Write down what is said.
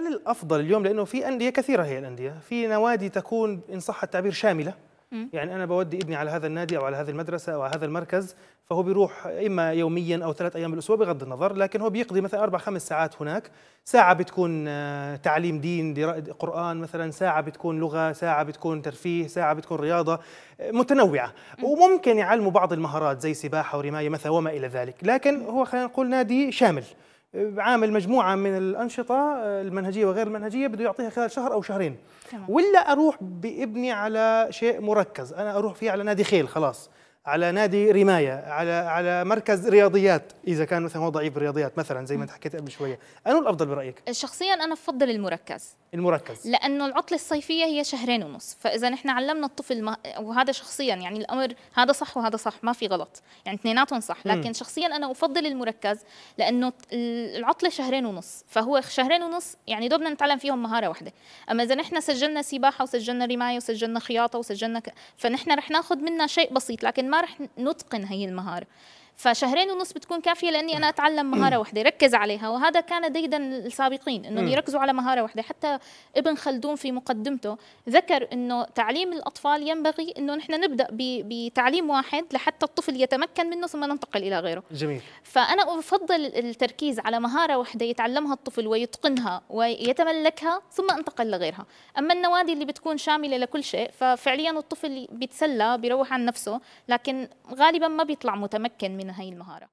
هل الافضل اليوم لانه في انديه كثيره هي الانديه في نوادي تكون ان صح التعبير شامله يعني انا بودي ابني على هذا النادي او على هذه المدرسه او على هذا المركز فهو بيروح اما يوميا او ثلاث ايام بالاسبوع بغض النظر لكن هو بيقضي مثلا اربع خمس ساعات هناك ساعه بتكون آه، تعليم دين قران مثلا ساعه بتكون لغه ساعه بتكون ترفيه ساعه بتكون رياضه آه، متنوعه وممكن يعلموا بعض المهارات زي سباحه ورمايه مثلا وما الى ذلك لكن هو خلينا نقول نادي شامل عامل مجموعه من الانشطه آه، المنهجيه وغير المنهجيه بده يعطيها خلال شهر او شهرين تمام. ولا اروح بابني على شيء مركز انا اروح فيه على نادي خيل خلاص على نادي رمايه على على مركز رياضيات اذا كان مثلا هو ضعيف بالرياضيات مثلا زي ما انت حكيت قبل شويه انا الافضل برايك شخصيا انا بفضل المركز المركز لانه العطله الصيفيه هي شهرين ونص فاذا نحن علمنا الطفل ما وهذا شخصيا يعني الامر هذا صح وهذا صح ما في غلط يعني اثنيناتهم صح لكن م. شخصيا انا افضل المركز لانه العطله شهرين ونص فهو شهرين ونص يعني دوبنا نتعلم فيهم مهاره واحده اما اذا نحن سجلنا سباحه وسجلنا رمايه وسجلنا خياطه وسجلنا ك... فنحن رح ناخذ منها شيء بسيط لكن ما رح نتقن هي المهاره فشهرين ونص بتكون كافيه لاني انا اتعلم مهاره واحده ركز عليها وهذا كان ديدا السابقين انهم يركزوا على مهاره واحده حتى ابن خلدون في مقدمته ذكر انه تعليم الاطفال ينبغي انه نحن نبدا بتعليم واحد لحتى الطفل يتمكن منه ثم ننتقل الى غيره جميل فانا افضل التركيز على مهاره واحده يتعلمها الطفل ويتقنها ويتملكها ثم انتقل لغيرها اما النوادي اللي بتكون شامله لكل شيء ففعليا الطفل بيتسلى بيروح عن نفسه لكن غالبا ما بيطلع متمكن من هاي المهارة